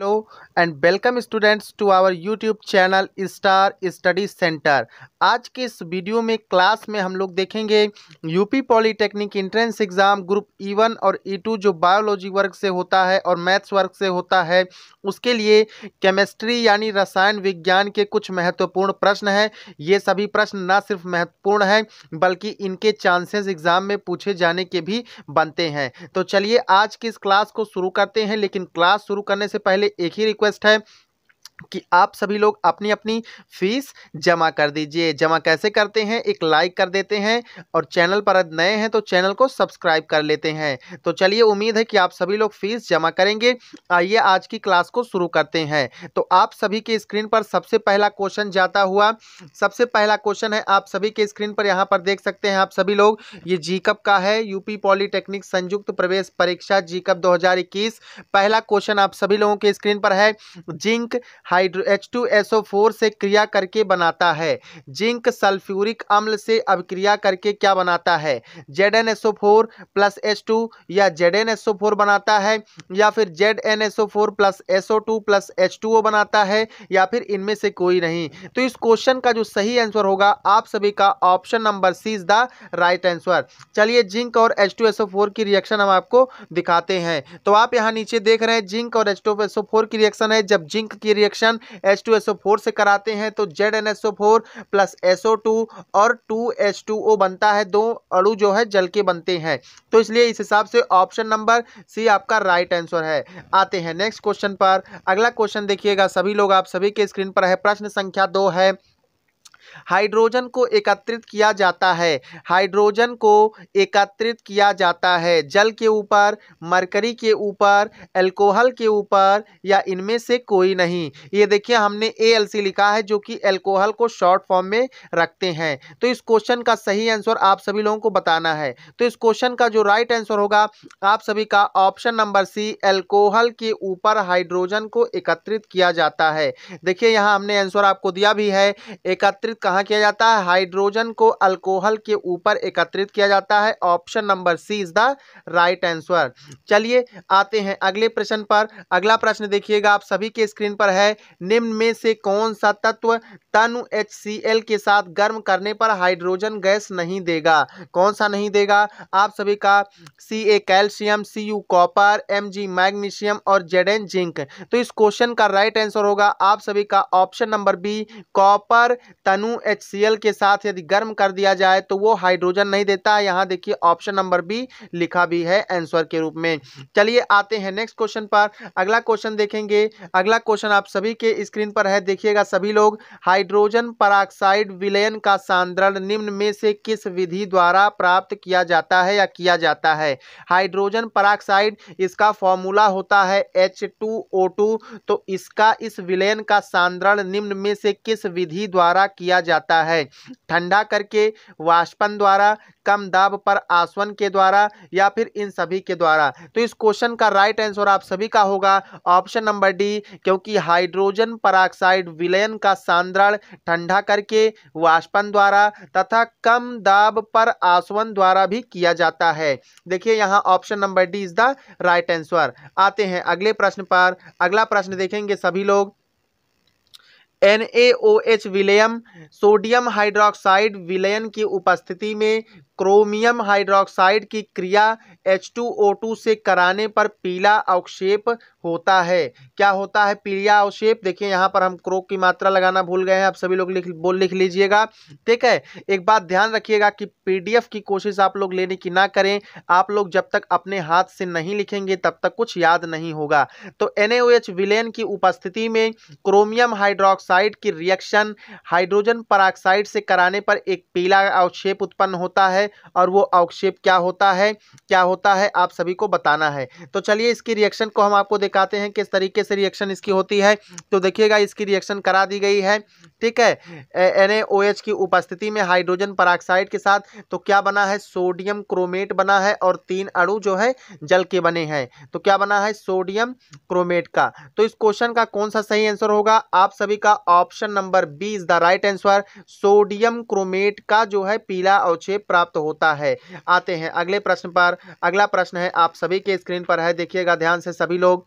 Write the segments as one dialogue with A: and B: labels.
A: hello and welcome students to our YouTube channel star study centre आज के इस video में क्लास में हम लोग देखेंगे UP polytechnic entrance exam group E one और ई e टू जो बायोलॉजी वर्ग से होता है और मैथ्स वर्ग से होता है उसके लिए केमिस्ट्री यानी रसायन विज्ञान के कुछ महत्वपूर्ण प्रश्न हैं ये सभी प्रश्न ना सिर्फ महत्वपूर्ण हैं बल्कि इनके चांसेस एग्ज़ाम में पूछे जाने के भी बनते हैं तो चलिए आज की इस क्लास को शुरू करते हैं लेकिन क्लास शुरू करने से पहले एक ही रिक्वेस्ट है कि आप सभी लोग अपनी अपनी फ़ीस जमा कर दीजिए जमा कैसे करते हैं एक लाइक कर देते हैं और चैनल पर नए हैं तो चैनल को सब्सक्राइब कर लेते हैं तो चलिए उम्मीद है कि आप सभी लोग फ़ीस जमा करेंगे आइए आज की क्लास को शुरू करते हैं तो आप सभी के स्क्रीन पर सबसे पहला क्वेश्चन जाता हुआ सबसे पहला क्वेश्चन है आप सभी के स्क्रीन पर यहाँ पर देख सकते हैं आप सभी लोग ये कप का है यूपी पॉलीटेक्निक संयुक्त प्रवेश परीक्षा जीकप 2021 पहला क्वेश्चन आप सभी लोगों के स्क्रीन पर है zinc hydro H two S O four से क्रिया करके बनाता है जिंक सल्फ्यूरिक अम्ल से अभिक्रिया करके क्या बनाता है Z N S O four plus H two या Z N S O four बनाता है या फिर Z N S O four plus S O two plus H two O बनाता है या फिर इनमें से कोई नहीं तो इस क्वेश्चन का जो सही आंसर होगा आप सभी का option number C is the right answer चलिए जिंक और H two S O four की रिएक्शन हम आपको दिखाते हैं तो आप यहाँ नीचे देख रहे हैं जिंक और H two S O four की रिएक्शन है जब जिंक की reaction reaction H two SO four से कराते हैं तो Z N SO four plus SO two और टू एच टू ओ बनता है दो अड़ू जो है जल के बनते हैं तो इसलिए इस हिसाब से ऑप्शन नंबर सी आपका राइट आंसर है आते हैं नेक्स्ट क्वेश्चन पर अगला क्वेश्चन देखिएगा सभी लोग आप सभी के स्क्रीन पर है प्रश्न संख्या दो है हाइड्रोजन को एकत्रित किया जाता है हाइड्रोजन को एकत्रित किया जाता है जल के ऊपर मरकरी के ऊपर एल्कोहल के ऊपर या इनमें से कोई नहीं ये देखिए हमने ए लिखा है जो कि एल्कोहल को शॉर्ट फॉर्म में रखते हैं तो इस क्वेश्चन का सही आंसर आप सभी लोगों को बताना है तो इस क्वेश्चन का जो राइट आंसर होगा आप सभी का ऑप्शन नंबर सी एल्कोहल के ऊपर हाइड्रोजन को एकत्रित किया जाता है देखिए यहाँ हमने आंसर आपको दिया भी है एकत्रित एकत्रित कहाँ किया जाता है हाइड्रोजन को अल्कोहल के ऊपर एकत्रित किया जाता है option number C is the right answer चलिए आते हैं अगले प्रश्न पर अगला प्रश्न देखिएगा आप सभी के स्क्रीन पर है निम्न में से कौन सा तत्व तनु एच के साथ गर्म करने पर हाइड्रोजन गैस नहीं देगा कौन सा नहीं देगा आप सभी का C A calcium C U copper M G magnesium और जेड एन जिंक तो इस क्वेश्चन का राइट आंसर होगा आप सभी का ऑप्शन नंबर बी कॉपर तनु अनु एच के साथ यदि गर्म कर दिया जाए तो वो हाइड्रोजन नहीं देता है यहाँ देखिए ऑप्शन नंबर बी लिखा भी है आंसर के रूप में चलिए आते हैं नेक्स्ट क्वेश्चन पर अगला क्वेश्चन देखेंगे अगला क्वेश्चन आप सभी के स्क्रीन पर है देखिएगा सभी लोग हाइड्रोजन पराक्साइड विलयन का सांद्रण निम्न में से किस विधि द्वारा प्राप्त किया जाता है या किया जाता है हाइड्रोजन पराक्साइड इसका फॉर्मूला होता है एच तो इसका इस विलयन का सांद्रण निम्न में से किस विधि द्वारा किया किया जाता है ठंडा करके वाष्पन द्वारा कम दाब पर आसवन के द्वारा या फिर इन सभी के द्वारा तो इस क्वेश्चन का राइट आंसर आप सभी का होगा ऑप्शन नंबर डी क्योंकि हाइड्रोजन पराक्साइड विलयन का सांद्रण ठंडा करके वाष्पन द्वारा तथा कम दाब पर आसवन द्वारा भी किया जाता है देखिए यहाँ option number D is the right answer आते हैं अगले प्रश्न पर अगला प्रश्न देखेंगे सभी लोग एन ए ओ एच विलयम सोडियम हाइड्रोक्साइड विलयन की उपस्थिति में क्रोमियम हाइड्रोक्साइड की क्रिया एच टू ओ टू से कराने पर पीला अवक्षेप होता है क्या होता है और अवशेप देखिए यहाँ पर हम क्रोक की मात्रा लगाना भूल गए हैं आप सभी लोग लिख बोल लिख लीजिएगा ठीक है एक बात ध्यान रखिएगा कि पीडीएफ की कोशिश आप लोग लेने की ना करें आप लोग जब तक अपने हाथ से नहीं लिखेंगे तब तक कुछ याद नहीं होगा तो एन विलेन की उपस्थिति में क्रोमियम हाइड्रोक्साइड की रिएक्शन हाइड्रोजन पराक्साइड से कराने पर एक पीला अवक्षेप उत्पन्न होता है और वो अवक्षेप क्या होता है क्या होता है आप सभी को बताना है तो चलिए इसकी रिएक्शन को हम आपको दिखाते हैं किस तरीके से रिएक्शन इसकी होती है तो देखिएगा इसकी रिएक्शन करा दी गई है ठीक है एन की उपस्थिति में हाइड्रोजन पराक्साइड के साथ तो क्या बना है सोडियम क्रोमेट बना है और तीन अड़ु जो है जल के बने हैं तो क्या बना है सोडियम क्रोमेट का तो इस क्वेश्चन का कौन सा सही आंसर होगा आप सभी का option number B is the right answer sodium chromate का जो है पीला अवक्षेप प्राप्त होता है आते हैं अगले प्रश्न पर अगला प्रश्न है आप सभी के स्क्रीन पर है देखिएगा ध्यान से सभी लोग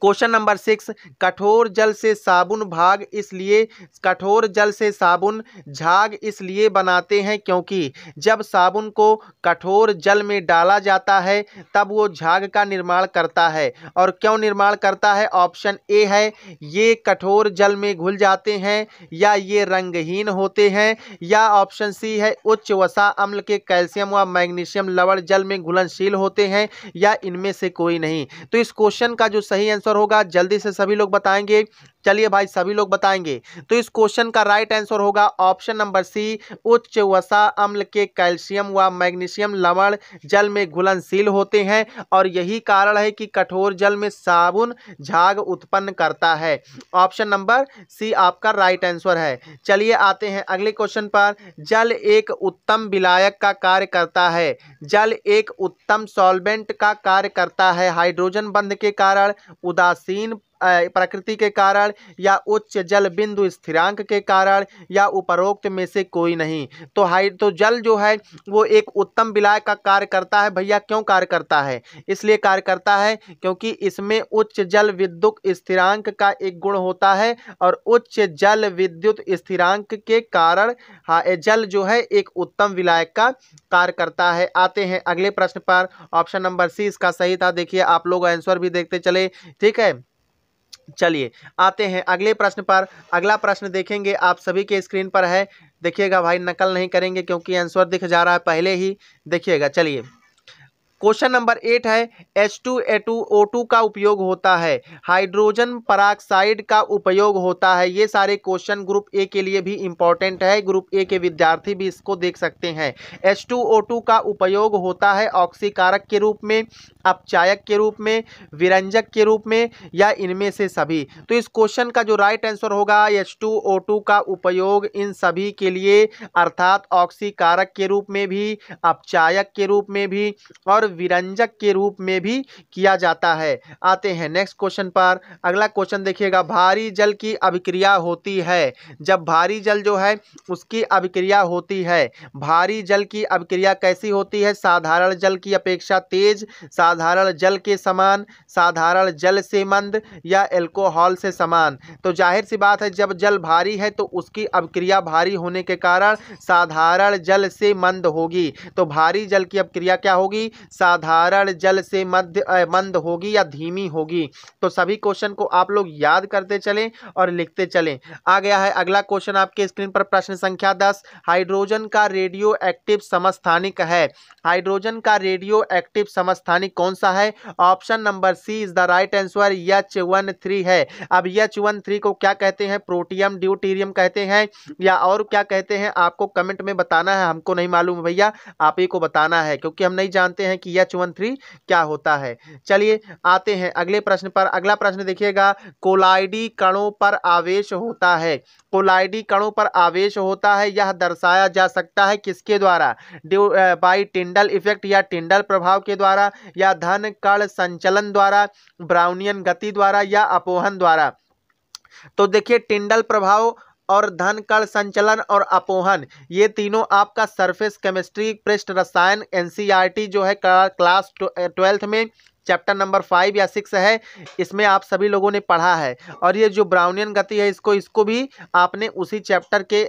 A: क्वेश्चन नंबर सिक्स कठोर जल से साबुन भाग इसलिए कठोर जल से साबुन झाग इसलिए बनाते हैं क्योंकि जब साबुन को कठोर जल में डाला जाता है तब वो झाग का निर्माण करता है और क्यों निर्माण करता है ऑप्शन ए है ये कठोर जल में घुल जाते हैं या ये रंगहीन होते हैं या ऑप्शन सी है उच्च वसा अम्ल के कैल्शियम व मैग्नीशियम लवण जल में घुलनशील होते हैं या इनमें से कोई नहीं तो इस क्वेश्चन का जो सही आंसर आंसर होगा जल्दी से सभी लोग बताएंगे चलिए भाई सभी लोग बताएंगे तो इस क्वेश्चन का राइट आंसर होगा ऑप्शन नंबर सी उच्च वसा अम्ल के कैल्शियम व मैग्नीशियम लवण जल में घुलनशील होते हैं और यही कारण है कि कठोर जल में साबुन झाग उत्पन्न करता है ऑप्शन नंबर सी आपका राइट आंसर है चलिए आते हैं अगले क्वेश्चन पर जल एक उत्तम विलायक का कार्य करता है जल एक उत्तम सॉल्वेंट का कार्य करता है हाइड्रोजन बंध के कारण उदासीन प्रकृति के कारण या उच्च जल बिंदु स्थिरांक के कारण या उपरोक्त में से कोई नहीं तो हाइड तो जल जो है वो एक उत्तम विलाय का कार्य करता है भैया क्यों कार्य करता है इसलिए कार्य करता है क्योंकि इसमें उच्च जल विद्युत स्थिरांक का एक गुण होता है और उच्च जल विद्युत स्थिरांक के कारण हाँ जल जो है एक उत्तम विलाय का कार्य करता है आते हैं अगले प्रश्न पर ऑप्शन नंबर सी इसका सही था देखिए आप लोग आंसर भी देखते चले ठीक है चलिए आते हैं अगले प्रश्न पर अगला प्रश्न देखेंगे आप सभी के स्क्रीन पर है देखिएगा भाई नकल नहीं करेंगे क्योंकि आंसर दिख जा रहा है पहले ही देखिएगा चलिए क्वेश्चन नंबर एट है H two A two O two का उपयोग होता है हाइड्रोजन पराक्साइड का उपयोग होता है ये सारे क्वेश्चन ग्रुप ए के लिए भी इंपॉर्टेंट है ग्रुप ए के विद्यार्थी भी इसको देख सकते हैं एच टू ओ टू का उपयोग होता है ऑक्सीकारक के रूप में अपचायक के रूप में विरंजक के रूप में या इनमें से सभी तो इस क्वेश्चन का जो राइट आंसर होगा एच टू ओ टू का उपयोग इन सभी के लिए अर्थात ऑक्सीकारक के रूप में भी अपचायक के रूप में भी और विरंजक के रूप में भी किया जाता है आते हैं नेक्स्ट क्वेश्चन पर अगला क्वेश्चन देखिएगा भारी जल की अभिक्रिया होती है जब भारी जल जो है उसकी अभिक्रिया होती है भारी जल की अभिक्रिया कैसी होती है साधारण जल की अपेक्षा तेज साधारण जल के समान साधारण जल से मंद या एल्कोहल से समान तो जाहिर सी बात है जब जल भारी है तो उसकी अभिक्रिया भारी होने के कारण साधारण जल से मंद होगी तो भारी जल की अभिक्रिया क्या होगी साधारण जल से मध्य मंद होगी या धीमी होगी तो सभी क्वेश्चन को आप लोग याद करते चलें और लिखते चलें आ गया है अगला क्वेश्चन आपके स्क्रीन पर प्रश्न संख्या दस हाइड्रोजन का रेडियो एक्टिव समस्थानिक है हाइड्रोजन का रेडियो एक्टिव समस्थानिक कौन सा है option number C is the right answer H one three है अब यच वन थ्री को क्या कहते हैं प्रोटियम ड्यूटीरियम कहते हैं या और क्या कहते हैं आपको कमेंट में बताना है हमको नहीं मालूम भैया आप ही को बताना है क्योंकि हम नहीं जानते हैं कि कि एच वन थ्री क्या होता है चलिए आते हैं अगले प्रश्न पर अगला प्रश्न देखिएगा कोलाइडी कणों पर आवेश होता है कोलाइडी कणों पर आवेश होता है यह दर्शाया जा सकता है किसके द्वारा बाई टिंडल इफेक्ट या टिंडल प्रभाव के द्वारा या धन कण संचलन द्वारा ब्राउनियन गति द्वारा या अपोहन द्वारा तो देखिए टिंडल प्रभाव और धन कण संचलन और अपोहन ये तीनों आपका सरफेस केमिस्ट्री पृष्ठ रसायन एनसीईआरटी e जो है क्लास ट्वेल्थ eh, में चैप्टर नंबर फाइव या सिक्स है इसमें आप सभी लोगों ने पढ़ा है और ये जो ब्राउनियन गति है इसको इसको भी आपने उसी चैप्टर के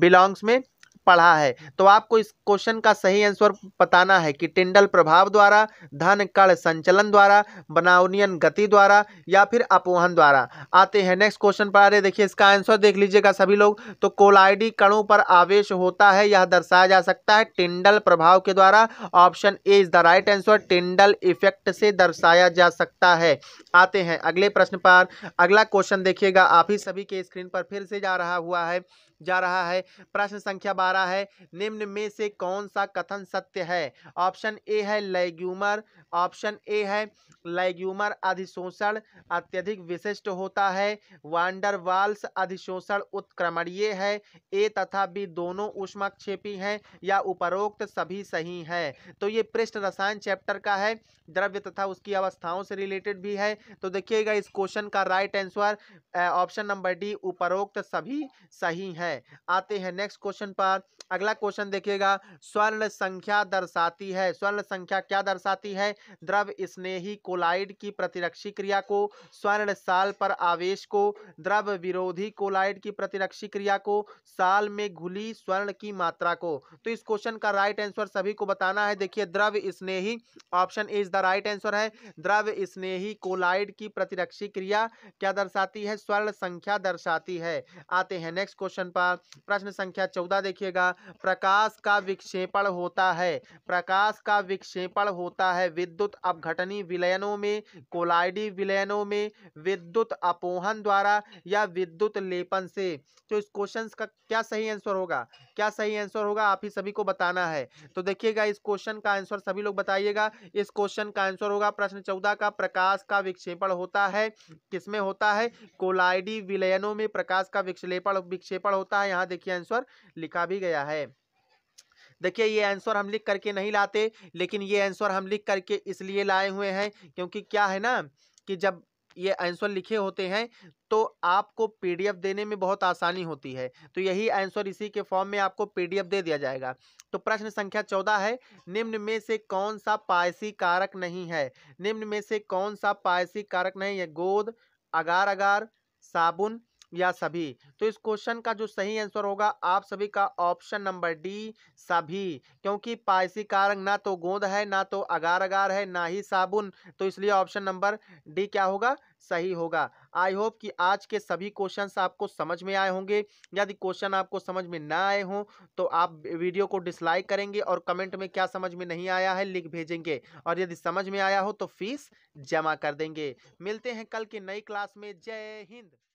A: बिलोंग्स eh, में पढ़ा है तो आपको इस क्वेश्चन का सही आंसर बताना है कि टिंडल प्रभाव द्वारा धन कण संचलन द्वारा बनावनियन गति द्वारा या फिर अपोहन द्वारा आते हैं नेक्स्ट क्वेश्चन पर आ रहे देखिए इसका आंसर देख लीजिएगा सभी लोग तो कोलाइडी कणों पर आवेश होता है यह दर्शाया जा सकता है टिंडल प्रभाव के द्वारा option A is the right answer Tyndall effect से दर्शाया जा सकता है आते हैं अगले प्रश्न पर अगला क्वेश्चन देखिएगा आप ही सभी के स्क्रीन पर फिर से जा रहा हुआ है जा रहा है प्रश्न संख्या बारह है निम्न में से कौन सा कथन सत्य है ऑप्शन ए है लेग्यूमर ऑप्शन ए है लेग्यूमर अधिशोषण अत्यधिक विशिष्ट होता है वांडर वाल्स अधिशोषण उत्क्रमणीय है ए तथा बी दोनों उष्माक्षेपी हैं या उपरोक्त सभी सही है तो ये पृष्ठ रसायन चैप्टर का है द्रव्य तथा उसकी अवस्थाओं से रिलेटेड भी है तो देखिएगा इस क्वेश्चन का right answer option number D उपरोक्त सभी सही है है आते हैं नेक्स्ट क्वेश्चन पर अगला क्वेश्चन देखिएगा स्वर्ण संख्या दर्शाती है स्वर्ण संख्या क्या दर्शाती है द्रव स्नेही कोलाइड की प्रतिरक्षी क्रिया को स्वर्ण साल पर आवेश को द्रव विरोधी कोलाइड की प्रतिरक्षी क्रिया को साल में घुली स्वर्ण की मात्रा को तो इस क्वेश्चन का राइट आंसर सभी को बताना है देखिए द्रव स्नेही option is the right answer है द्रव स्नेही कोलाइड की प्रतिरक्षी क्रिया क्या दर्शाती है स्वर्ण संख्या दर्शाती है आते हैं नेक्स्ट क्वेश्चन पर पास प्रश्न संख्या चौदह देखिएगा प्रकाश का विक्षेपण होता है प्रकाश का विक्षेपण होता है विद्युत अपघटनी विलयनों में कोलाइडी विलयनों में विद्युत अपोहन द्वारा या विद्युत लेपन से तो इस क्वेश्चन का क्या सही आंसर होगा क्या सही आंसर होगा आप ही सभी को बताना है तो देखिएगा इस क्वेश्चन का आंसर सभी लोग बताइएगा इस क्वेश्चन का आंसर होगा प्रश्न चौदह का प्रकाश का विक्षेपण होता है किसमें होता है कोलाइडी विलयनों में प्रकाश का विक्षेपण विक्षेपण होता होता है यहाँ देखिए आंसर लिखा भी गया है देखिए ये आंसर हम लिख करके नहीं लाते लेकिन ये आंसर हम लिख करके इसलिए लाए हुए हैं क्योंकि क्या है ना कि जब ये आंसर लिखे होते हैं तो आपको पीडीएफ देने में बहुत आसानी होती है तो यही आंसर इसी के फॉर्म में आपको पीडीएफ दे दिया जाएगा तो प्रश्न संख्या चौदह है निम्न में से कौन सा पायसी कारक नहीं है निम्न में से कौन सा पायसी कारक नहीं है गोद अगार अगार साबुन या सभी तो इस क्वेश्चन का जो सही आंसर होगा आप सभी का ऑप्शन नंबर डी सभी क्योंकि पायसी कारक ना तो गोंद है ना तो अगार अगार है ना ही साबुन तो इसलिए ऑप्शन नंबर डी क्या होगा सही होगा आई होप कि आज के सभी क्वेश्चन आपको समझ में आए होंगे यदि क्वेश्चन आपको समझ में ना आए हों तो आप वीडियो को डिसलाइक करेंगे और कमेंट में क्या समझ में नहीं आया है लिख भेजेंगे और यदि समझ में आया हो तो फीस जमा कर देंगे मिलते हैं कल की नई क्लास में जय हिंद